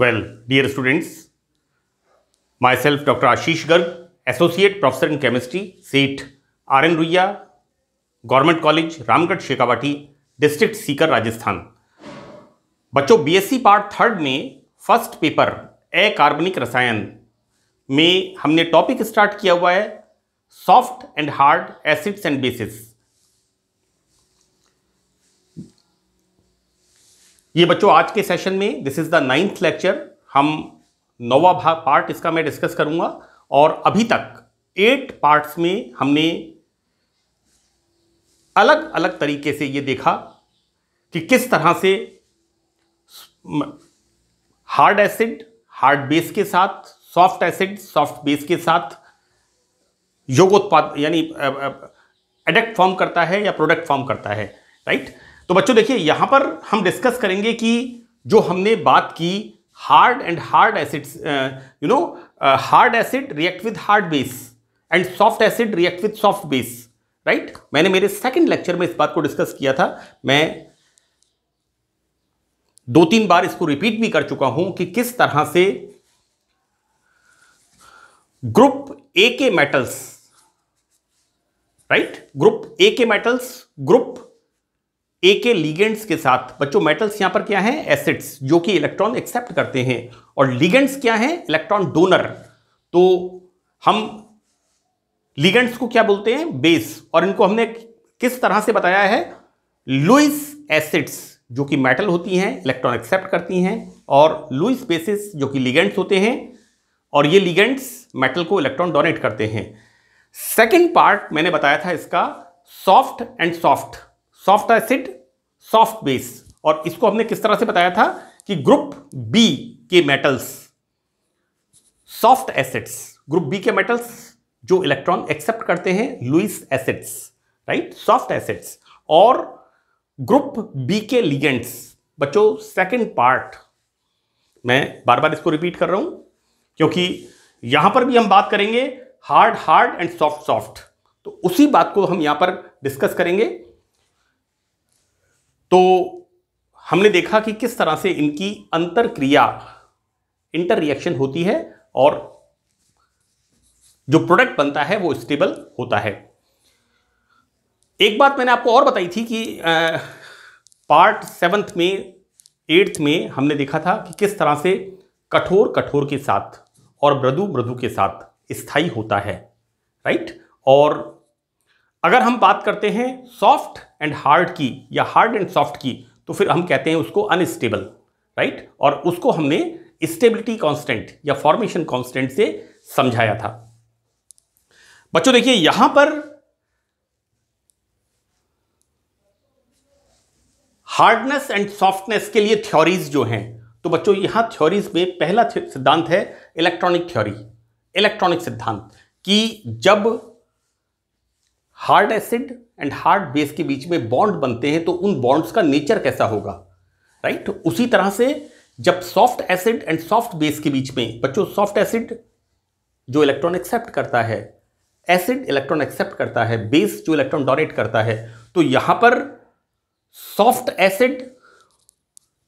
Well dear students myself doctor Ashish Garg associate professor in chemistry Seth R N Ruia government college Ramgarh Shekhawati district Sikar Rajasthan बच्चों B S C part third में first paper A कार्बनिक रसायन में हमने topic start किया हुआ है soft and hard acids and bases ये बच्चों आज के सेशन में this is the ninth lecture हम नौवा भाग पार्ट इसका मैं डिस्कस करूंगा और अभी तक एट पार्ट्स में हमने अलग अलग तरीके से ये देखा कि किस तरह से हार्ड एसिड हार्ड बेस के साथ सॉफ्ट एसिड सॉफ्ट बेस के साथ योगोत्पाद यानी एडेक्ट फॉर्म करता है या प्रोडक्ट फॉर्म करता है राइट तो बच्चों देखिए यहां पर हम डिस्कस करेंगे कि जो हमने बात की hard and hard acid you know hard acid react with hard base and soft acid react with soft base right मैंने मेरे सेकंड लेक्चर में इस बात को डिस्कस किया था मैं दो तीन बार इसको रिपीट भी कर चुका हूं कि किस तरह से ग्रुप ए के मेटल्स राइट ग्रुप ए के मेटल्स ग्रुप ए के लीगेंट्स के साथ बच्चों मेटल्स यहां पर क्या है एसिड्स जो कि इलेक्ट्रॉन एक्सेप्ट करते हैं और लिगेंड्स क्या है इलेक्ट्रॉन डोनर तो हम लिगेंड्स को क्या बोलते हैं बेस और इनको हमने किस तरह से बताया है लुइस एसिड्स जो कि मेटल होती हैं इलेक्ट्रॉन एक्सेप्ट करती हैं और लुइस बेसिस जो कि लिगेंड्स होते हैं और ये लिगेंड्स मेटल को इलेक्ट्रॉन डोनेट करते हैं सेकेंड पार्ट मैंने बताया था इसका soft and soft soft acid soft base और इसको हमने किस तरह से बताया था कि ग्रुप बी के metals soft acids group B के मेटल्स जो इलेक्ट्रॉन एक्सेप्ट करते हैं Lewis acids right soft acids और ग्रुप बी के लिगेंड्स बच्चों सेकंड पार्ट मैं बार बार इसको रिपीट कर रहा हूं क्योंकि यहां पर भी हम बात करेंगे hard hard and soft soft तो उसी बात को हम यहां पर डिस्कस करेंगे तो हमने देखा कि किस तरह से इनकी अंतर क्रिया इंटर रिएक्शन होती है और जो प्रोडक्ट बनता है वो स्टेबल होता है एक बात मैंने आपको और बताई थी कि आ, पार्ट सेवन्थ में एट्थ में हमने देखा था कि किस तरह से कठोर कठोर के साथ और मृदु मृदु के साथ स्थाई होता है राइट और अगर हम बात करते हैं सॉफ्ट एंड हार्ड की या हार्ड एंड सॉफ्ट की तो फिर हम कहते हैं उसको अनस्टेबल राइट और उसको हमने स्टेबिलिटी कांस्टेंट या फॉर्मेशन कांस्टेंट से समझाया था बच्चों देखिए यहां पर हार्डनेस एंड सॉफ्टनेस के लिए थ्योरीज जो हैं तो बच्चों यहां थ्योरीज में पहला सिद्धांत है इलेक्ट्रॉनिक थ्योरी इलेक्ट्रॉनिक सिद्धांत कि जब hard acid and hard base के बीच में बॉन्ड बनते हैं तो उन बॉन्ड्स का नेचर कैसा होगा राइट right? उसी तरह से जब soft acid and soft base के बीच में बच्चों सॉफ्ट एसिड जो इलेक्ट्रॉन एक्सेप्ट करता है एसिड इलेक्ट्रॉन एक्सेप्ट करता है बेस जो इलेक्ट्रॉन डोनेट करता है तो यहां पर soft acid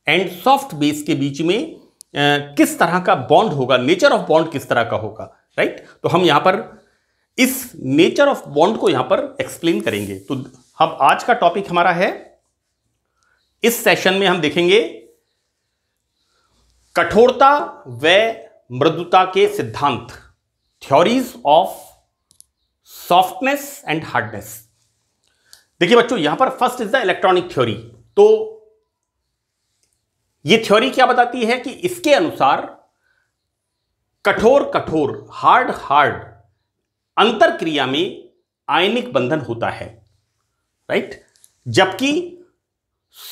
and soft base के बीच में आ, किस तरह का बॉन्ड होगा नेचर ऑफ बॉन्ड किस तरह का होगा राइट right? तो हम यहां पर इस नेचर ऑफ बॉन्ड को यहां पर एक्सप्लेन करेंगे तो अब आज का टॉपिक हमारा है इस सेशन में हम देखेंगे कठोरता व मृदुता के सिद्धांत theories of softness and hardness देखिए बच्चों यहां पर first is the electronic theory तो ये थ्योरी क्या बताती है कि इसके अनुसार कठोर कठोर हार्ड हार्ड अंतर क्रिया में आयनिक बंधन होता है राइट जबकि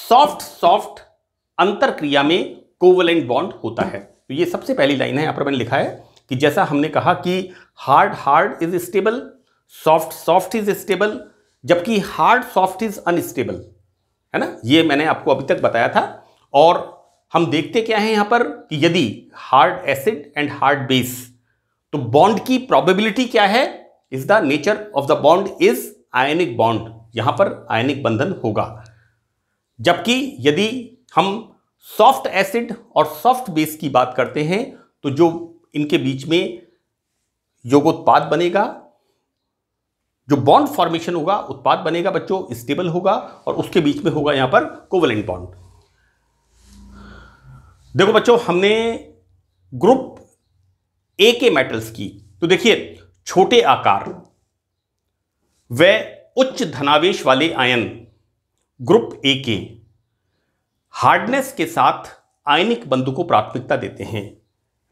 सॉफ्ट सॉफ्ट अंतर क्रिया में कोवलेंट बॉन्ड होता है तो ये सबसे पहली लाइन है यहां पर मैंने लिखा है कि जैसा हमने कहा कि hard hard is stable soft soft is stable जबकि हार्ड सॉफ्ट इज अनस्टेबल है ना ये मैंने आपको अभी तक बताया था और हम देखते क्या है यहां पर कि यदि hard acid and hard base तो बॉन्ड की प्रोबेबिलिटी क्या है is the nature of the bond is ionic bond यहां पर आयनिक बंधन होगा जबकि यदि हम सॉफ्ट एसिड और सॉफ्ट बेस की बात करते हैं तो जो इनके बीच में योगोत्पाद बनेगा जो बॉन्ड फॉर्मेशन होगा उत्पाद बनेगा बच्चों स्टेबल होगा और उसके बीच में होगा यहां पर कोवलेंट बॉन्ड देखो बच्चों हमने ग्रुप ए के मेटल्स की तो देखिए छोटे आकार व उच्च धनावेश वाले आयन ग्रुप ए के हार्डनेस के साथ आयनिक बंधु को प्राथमिकता देते हैं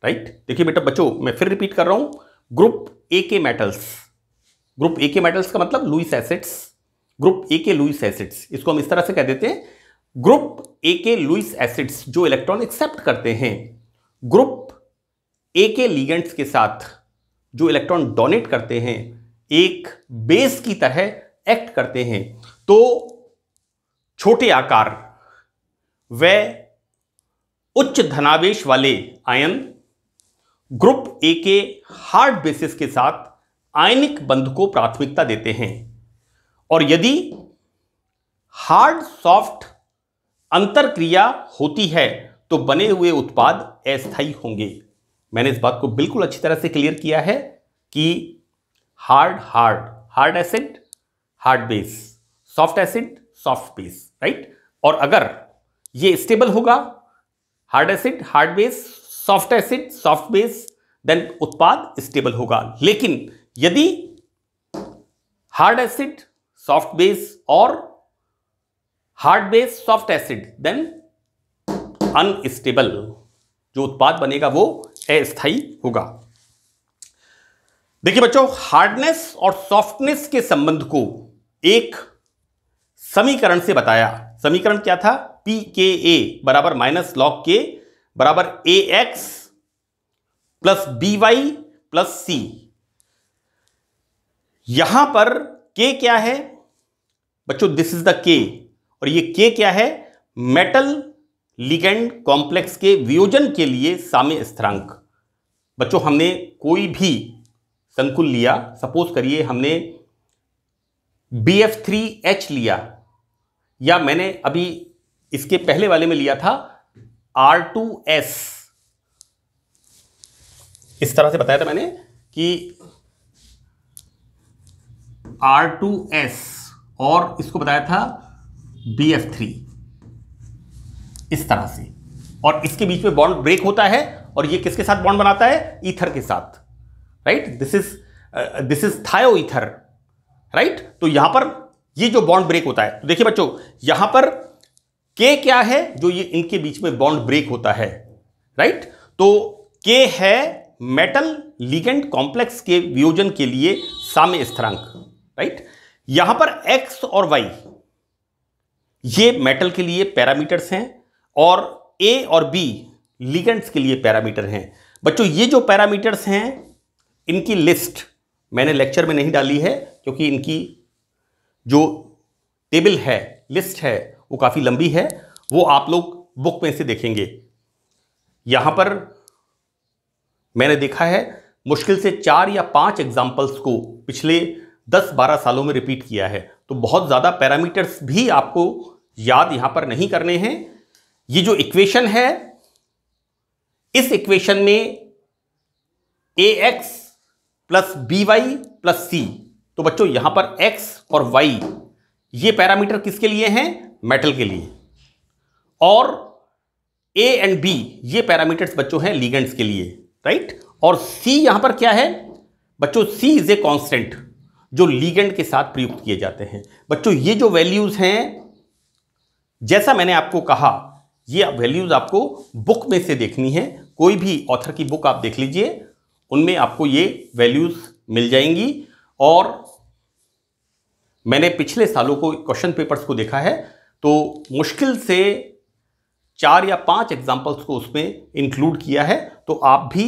राइट देखिए बेटा बच्चों मैं फिर रिपीट कर रहा हूं ग्रुप ए के मेटल्स ग्रुप ए के मेटल्स का मतलब लुइस एसिड्स ग्रुप ए के लुइस एसिड्स इसको हम इस तरह से कह देते हैं ग्रुप ए के लुइस एसिड्स जो इलेक्ट्रॉन एक्सेप्ट करते हैं ग्रुप के लीगेंट्स के साथ जो इलेक्ट्रॉन डोनेट करते हैं एक बेस की तरह एक्ट करते हैं तो छोटे आकार व उच्च धनावेश वाले आयन ग्रुप ए के हार्ड बेसिस के साथ आयनिक बंध को प्राथमिकता देते हैं और यदि हार्ड सॉफ्ट अंतर क्रिया होती है तो बने हुए उत्पाद अस्थायी होंगे मैंने इस बात को बिल्कुल अच्छी तरह से क्लियर किया है कि hard hard hard acid hard base soft acid soft base right और अगर ये स्टेबल होगा hard acid hard base soft acid soft base then उत्पाद स्टेबल होगा लेकिन यदि हार्ड एसिड सॉफ्ट बेस और hard base soft acid then unstable जो उत्पाद बनेगा वो अस्थायी होगा देखिए बच्चों हार्डनेस और सॉफ्टनेस के संबंध को एक समीकरण से बताया समीकरण क्या था पी के ए बराबर माइनस लॉग के बराबर A X plus B Y plus C यहां पर के क्या है बच्चों दिस इज द के और ये के क्या है मेटल लिगेंड कॉम्प्लेक्स के वियोजन के लिए साम्य स्थिरांक बच्चों हमने कोई भी संकुल लिया सपोज करिए हमने बी एफ थ्री एच लिया या मैंने अभी इसके पहले वाले में लिया था आर टू एस इस तरह से बताया था मैंने कि आर टू एस और इसको बताया था बी एफ थ्री इस तरह से और इसके बीच में बॉन्ड ब्रेक होता है और ये किसके साथ बॉन्ड बनाता है ईथर के साथ right this is this is thio ether right तो यहां पर ये जो बॉन्ड ब्रेक होता है तो देखिए बच्चों यहां पर के क्या है जो ये इनके बीच में बॉन्ड ब्रेक होता है राइट तो के है मेटल लिगेंड कॉम्प्लेक्स के वियोजन के लिए साम्य स्थिरांक राइट यहां पर एक्स और वाई ये मेटल के लिए पैरामीटर्स हैं और ए और बी लिगेंड्स के लिए पैरामीटर हैं बच्चों ये जो पैरामीटर्स हैं इनकी लिस्ट मैंने लेक्चर में नहीं डाली है क्योंकि इनकी जो टेबल है लिस्ट है वो काफ़ी लंबी है वो आप लोग बुक में से देखेंगे यहाँ पर मैंने देखा है मुश्किल से चार या पांच एग्जाम्पल्स को पिछले दस बारह सालों में रिपीट किया है तो बहुत ज़्यादा पैरामीटर्स भी आपको याद यहाँ पर नहीं करने हैं ये जो इक्वेशन है इस इक्वेशन में A X plus B Y plus C तो बच्चों यहां पर एक्स और वाई ये पैरामीटर किसके लिए हैं मेटल के लिए और a एंड बी ये पैरामीटर्स बच्चों हैं लीगेंड्स के लिए राइट और सी यहां पर क्या है बच्चों सी इज ए कॉन्स्टेंट जो लीगेंड के साथ प्रयुक्त किए जाते हैं बच्चों ये जो वैल्यूज हैं जैसा मैंने आपको कहा ये वैल्यूज़ आपको बुक में से देखनी है कोई भी ऑथर की बुक आप देख लीजिए उनमें आपको ये वैल्यूज़ मिल जाएंगी और मैंने पिछले सालों को क्वेश्चन पेपर्स को देखा है तो मुश्किल से चार या पांच एग्जाम्पल्स को उसमें इंक्लूड किया है तो आप भी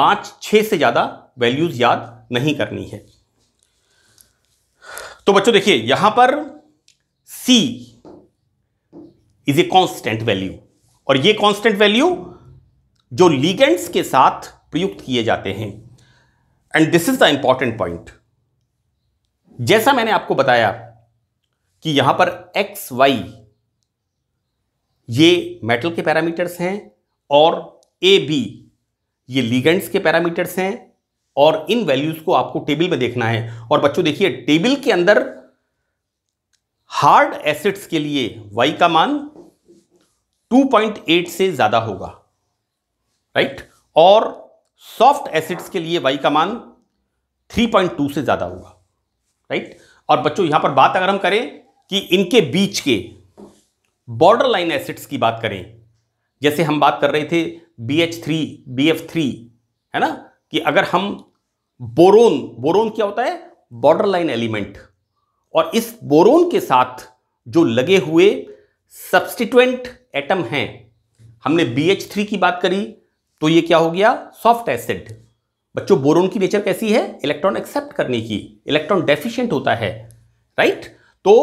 पांच छह से ज़्यादा वैल्यूज़ याद नहीं करनी है तो बच्चों देखिए यहां पर C is a constant value और ये कॉन्स्टेंट वैल्यू जो लीगेंट्स के साथ प्रयुक्त किए जाते हैं and this is the important point जैसा मैंने आपको बताया कि यहां पर एक्स वाई ये मेटल के पैरामीटर्स हैं और ए बी ये लीगेंट्स के पैरामीटर्स हैं और इन वैल्यूज को आपको टेबल में देखना है और बच्चों देखिए टेबल के अंदर हार्ड एसिड्स के लिए वाई का मान 2.8 से ज्यादा होगा राइट और सॉफ्ट एसिड्स के लिए वाई का मान 3.2 से ज्यादा होगा राइट और बच्चों यहां पर बात अगर हम करें कि इनके बीच के बॉर्डर लाइन एसिड्स की बात करें जैसे हम बात कर रहे थे B H three B F three है ना कि अगर हम बोरोन बोरोन क्या होता है बॉर्डर लाइन एलिमेंट और इस बोरोन के साथ जो लगे हुए सब्सटिट्यूएंट एटम हैं हमने बी एच थ्री की बात करी तो ये क्या हो गया सॉफ्ट एसिड बच्चों बोरोन की नेचर कैसी है इलेक्ट्रॉन एक्सेप्ट करने की इलेक्ट्रॉन डेफिशिएंट होता है राइट तो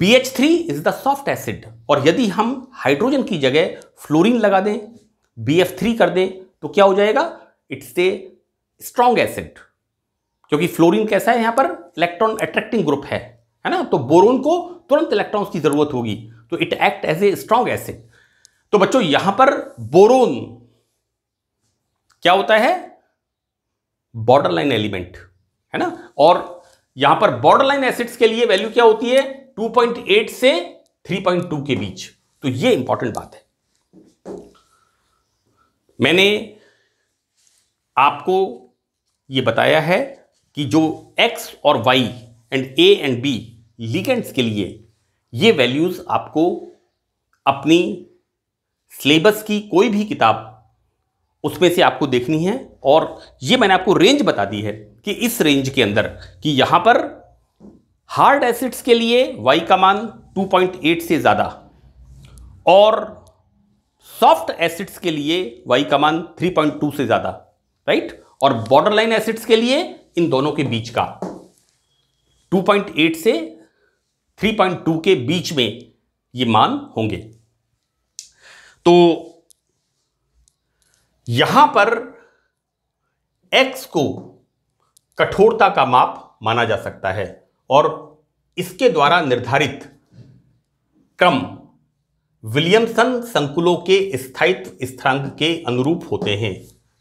B H three is the soft acid और यदि हम हाइड्रोजन की जगह फ्लोरीन लगा दें बी एफ थ्री कर दें तो क्या हो जाएगा इट्स ए स्ट्रॉन्ग एसिड क्योंकि फ्लोरीन कैसा है यहां पर इलेक्ट्रॉन अट्रैक्टिंग ग्रुप है है ना तो बोरोन को तुरंत इलेक्ट्रॉन्स की जरूरत होगी तो it act as a strong acid तो बच्चों यहां पर बोरोन क्या होता है बॉर्डर लाइन एलिमेंट है ना और यहां पर बॉर्डर लाइन एसिड्स के लिए वैल्यू क्या होती है 2.8 से 3.2 के बीच तो ये इंपॉर्टेंट बात है मैंने आपको ये बताया है कि जो एक्स और Y and A and B ligands के लिए ये वैल्यूज़ आपको अपनी सिलेबस की कोई भी किताब उसमें से आपको देखनी है और ये मैंने आपको रेंज बता दी है कि इस रेंज के अंदर कि यहां पर हार्ड एसिड्स के लिए वाई का मान 2.8 से ज़्यादा और सॉफ्ट एसिड्स के लिए वाई का मान 3.2 से ज़्यादा राइट और बॉर्डरलाइन एसिड्स के लिए इन दोनों के बीच का 2.8 से 3.2 के बीच में ये मान होंगे तो यहां पर x को कठोरता का माप माना जा सकता है और इसके द्वारा निर्धारित क्रम विलियमसन संकुलों के स्थायित्व स्थांग के अनुरूप होते हैं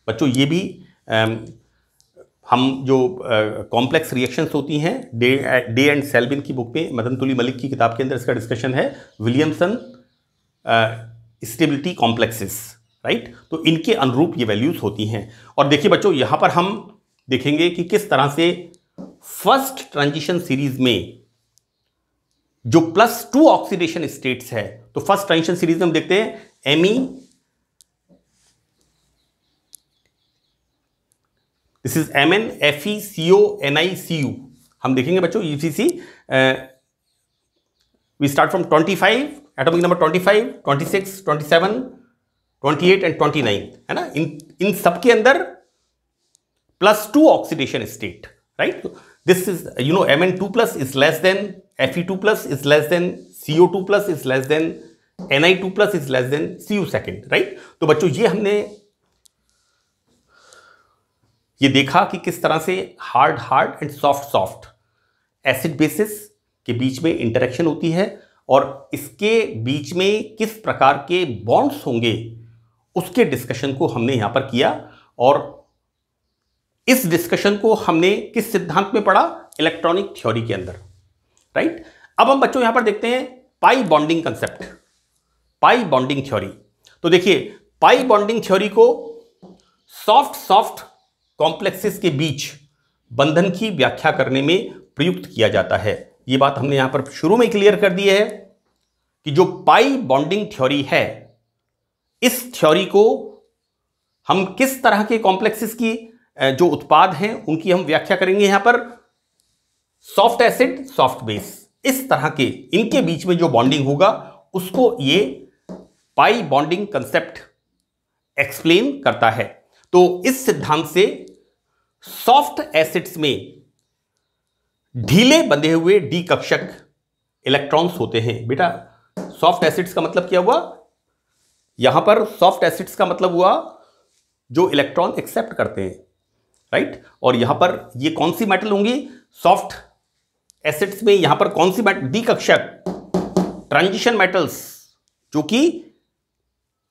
बच्चों ये भी हम जो कॉम्प्लेक्स uh, रिएक्शंस होती हैं डे डे एंड सेल्बिन की बुक में मदन तुली मलिक की किताब के अंदर इसका डिस्कशन है विलियमसन स्टेबिलिटी कॉम्प्लेक्सेस राइट तो इनके अनुरूप ये वैल्यूज़ होती हैं और देखिए बच्चों यहाँ पर हम देखेंगे कि किस तरह से फर्स्ट ट्रांजिशन सीरीज में जो प्लस टू ऑक्सीडेशन स्टेट्स है तो फर्स्ट ट्रांजिशन सीरीज में हम देखते हैं एमी this is M N F E C O N I C U हम देखेंगे बच्चों you see see we start from twenty five atomic number twenty five twenty six twenty seven twenty eight and twenty nine है ना इन इन सब के अंदर plus two oxidation state right this is is you know M N two plus less than F E two plus is less than C O two plus is less than N I two plus is less than C U second right तो बच्चों ये हमने ये देखा कि किस तरह से hard hard and soft soft acid bases के बीच में इंटरेक्शन होती है और इसके बीच में किस प्रकार के बॉन्ड्स होंगे उसके डिस्कशन को हमने यहाँ पर किया और इस डिस्कशन को हमने किस सिद्धांत में पढ़ा इलेक्ट्रॉनिक थ्योरी के अंदर राइट अब हम बच्चों यहाँ पर देखते हैं pi bonding concept pi bonding theory तो देखिए पाई बॉन्डिंग थ्योरी को सॉफ्ट सॉफ्ट कॉम्प्लेक्सेस के बीच बंधन की व्याख्या करने में प्रयुक्त किया जाता है ये बात हमने यहां पर शुरू में क्लियर कर दी है कि जो पाई बॉन्डिंग थ्योरी है इस थ्योरी को हम किस तरह के कॉम्प्लेक्सेस की जो उत्पाद हैं उनकी हम व्याख्या करेंगे यहां पर सॉफ्ट एसिड सॉफ्ट बेस इस तरह के इनके बीच में जो बॉन्डिंग होगा उसको ये पाई बॉन्डिंग कंसेप्ट एक्सप्लेन करता है तो इस सिद्धांत से सॉफ्ट एसिड्स में ढीले बंधे हुए डी कक्षक इलेक्ट्रॉन्स होते हैं बेटा सॉफ्ट एसिड्स का मतलब क्या हुआ यहां पर सॉफ्ट एसिड्स का मतलब हुआ जो इलेक्ट्रॉन एक्सेप्ट करते हैं राइट और यहां पर ये कौन सी मेटल होंगी सॉफ्ट एसिड्स में यहां पर कौन सी मेटल डी कक्षक ट्रांजिशन मेटल्स जो कि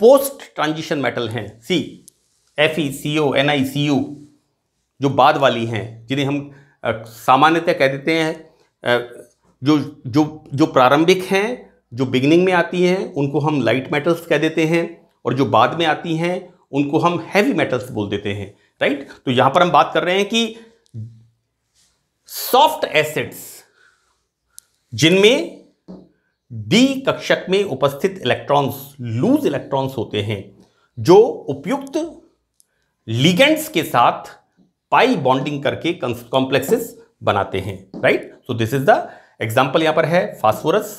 पोस्ट ट्रांजिशन मेटल हैं C F E C O N I C U जो बाद वाली हैं जिन्हें हम सामान्यतः कह देते हैं जो जो जो प्रारंभिक हैं जो बिगनिंग में आती हैं उनको हम लाइट मेटल्स कह देते हैं और जो बाद में आती हैं उनको हम हैवी मेटल्स बोल देते हैं राइट तो यहां पर हम बात कर रहे हैं कि सॉफ्ट एसिड्स जिनमें डी कक्षक में उपस्थित इलेक्ट्रॉन्स लूज इलेक्ट्रॉन्स होते हैं जो उपयुक्त लिगेंड्स के साथ पाई बॉन्डिंग करके कॉम्प्लेक्सेस बनाते हैं right so this is the example यहां पर है फास्फोरस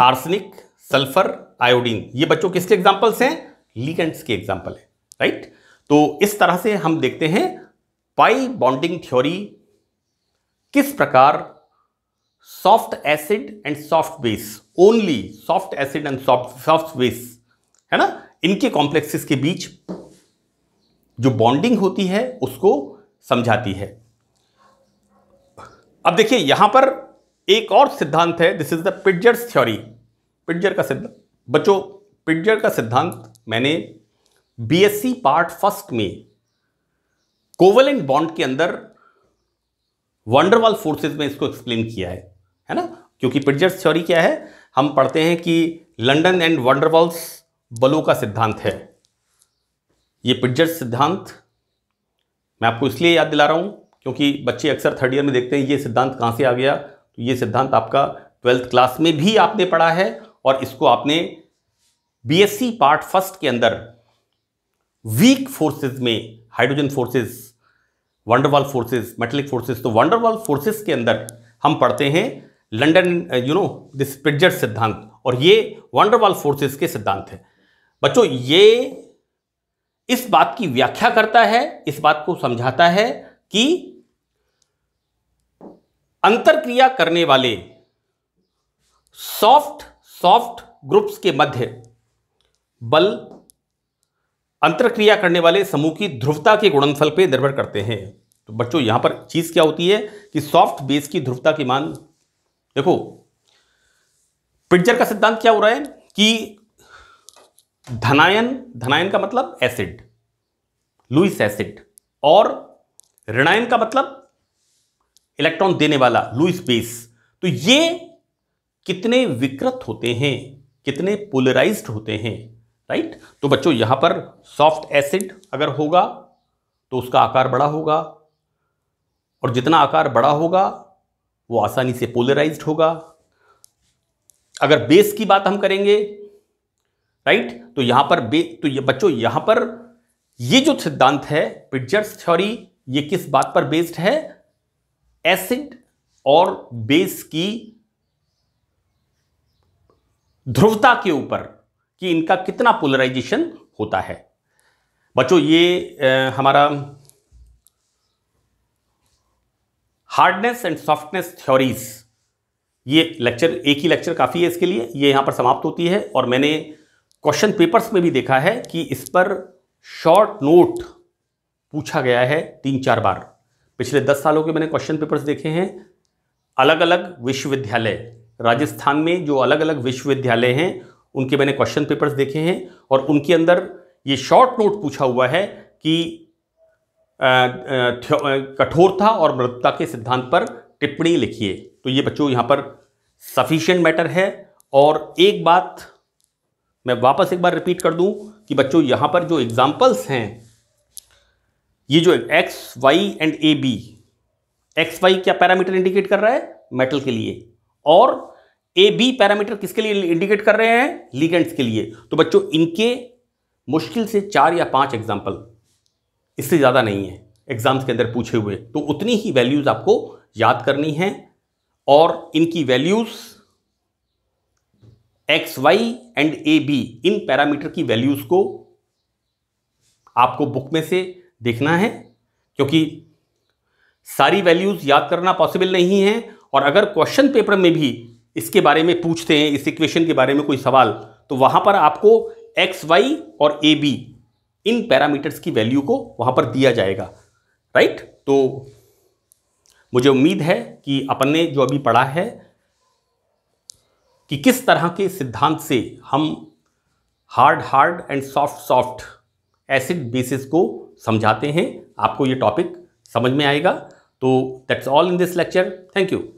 आर्सनिक सल्फर आयोडीन ये बच्चों किसके एग्जाम्पल्स हैं लिगेंड्स के एग्जाम्पल है राइट right? तो इस तरह से हम देखते हैं पाई बॉन्डिंग थ्योरी किस प्रकार soft acid and soft base only soft acid and soft soft base है ना इनके कॉम्प्लेक्सेस के बीच जो बॉन्डिंग होती है उसको समझाती है अब देखिए यहां पर एक और सिद्धांत है this is the Pitzer's theory Pitzer का सिद्धांत बच्चों पिटजर का सिद्धांत मैंने बीएससी पार्ट फर्स्ट में कोवलेंट बॉन्ड के अंदर वंडरवाल फोर्सेस में इसको एक्सप्लेन किया है है ना क्योंकि पिटजर्स थ्योरी क्या है हम पढ़ते हैं कि लंडन एंड वंडरवाल्स बलों का सिद्धांत है ये पिटजट सिद्धांत मैं आपको इसलिए याद दिला रहा हूँ क्योंकि बच्चे अक्सर थर्ड ईयर में देखते हैं ये सिद्धांत कहाँ से आ गया तो ये सिद्धांत आपका ट्वेल्थ क्लास में भी आपने पढ़ा है और इसको आपने बीएससी पार्ट फर्स्ट के अंदर वीक फोर्सेस में hydrogen forces van der Waals forces metallic forces तो वंडरवाल फोर्सेस के अंदर हम पढ़ते हैं London you know this Pitzer सिद्धांत और ये वंडरवाल फोर्सेस के सिद्धांत है बच्चों ये इस बात की व्याख्या करता है इस बात को समझाता है कि अंतर क्रिया करने वाले सॉफ्ट सॉफ्ट ग्रुप्स के मध्य बल अंतर क्रिया करने वाले समूह की ध्रुवता के गुणनफल पर निर्भर करते हैं तो बच्चों यहां पर चीज़ क्या होती है कि सॉफ्ट बेस की ध्रुवता की मान देखो पिटजर का सिद्धांत क्या हो रहा है कि धनायन धनायन का मतलब एसिड लुइस एसिड और ऋणायन का मतलब इलेक्ट्रॉन देने वाला लुइस बेस तो ये कितने विकृत होते हैं कितने पोलराइज्ड होते हैं राइट तो बच्चों यहां पर सॉफ्ट एसिड अगर होगा तो उसका आकार बड़ा होगा और जितना आकार बड़ा होगा वो आसानी से पोलराइज्ड होगा अगर बेस की बात हम करेंगे राइट तो यहां पर बे तो ये बच्चों यहां पर ये जो सिद्धांत है पिटजर्स थ्योरी ये किस बात पर बेस्ड है एसिड और बेस की ध्रुवता के ऊपर कि इनका कितना पोलराइजेशन होता है बच्चों ये आ, हमारा हार्डनेस एंड सॉफ्टनेस थ्योरीज ये लेक्चर एक ही लेक्चर काफ़ी है इसके लिए ये यहां पर समाप्त होती है और मैंने क्वेश्चन पेपर्स में भी देखा है कि इस पर शॉर्ट नोट पूछा गया है तीन चार बार पिछले दस सालों के मैंने क्वेश्चन पेपर्स देखे हैं अलग अलग विश्वविद्यालय राजस्थान में जो अलग अलग विश्वविद्यालय हैं उनके मैंने क्वेश्चन पेपर्स देखे हैं और उनके अंदर ये शॉर्ट नोट पूछा हुआ है कि कठोरता और मृदता के सिद्धांत पर टिप्पणी लिखिए तो ये बच्चों यहाँ पर सफिशियंट मैटर है और एक बात मैं वापस एक बार रिपीट कर दूं कि बच्चों यहां पर जो एग्जाम्पल्स हैं ये जो X Y and A B X Y क्या पैरामीटर इंडिकेट कर रहा है मेटल के लिए और ए बी पैरामीटर किसके लिए इंडिकेट कर रहे हैं लीगेंट्स के लिए तो बच्चों इनके मुश्किल से चार या पांच एग्जाम्पल इससे ज़्यादा नहीं है एग्जाम्स के अंदर पूछे हुए तो उतनी ही वैल्यूज़ आपको याद करनी है और इनकी values X Y and A B इन पैरामीटर की वैल्यूज़ को आपको बुक में से देखना है क्योंकि सारी वैल्यूज़ याद करना पॉसिबल नहीं है और अगर क्वेश्चन पेपर में भी इसके बारे में पूछते हैं इस इक्वेशन के बारे में कोई सवाल तो वहां पर आपको एक्स वाई और ए बी इन पैरामीटर्स की वैल्यू को वहाँ पर दिया जाएगा राइट तो मुझे उम्मीद है कि अपन ने जो अभी पढ़ा है कि किस तरह के सिद्धांत से हम hard hard and soft soft acid bases को समझाते हैं आपको ये टॉपिक समझ में आएगा तो that's all in this lecture thank you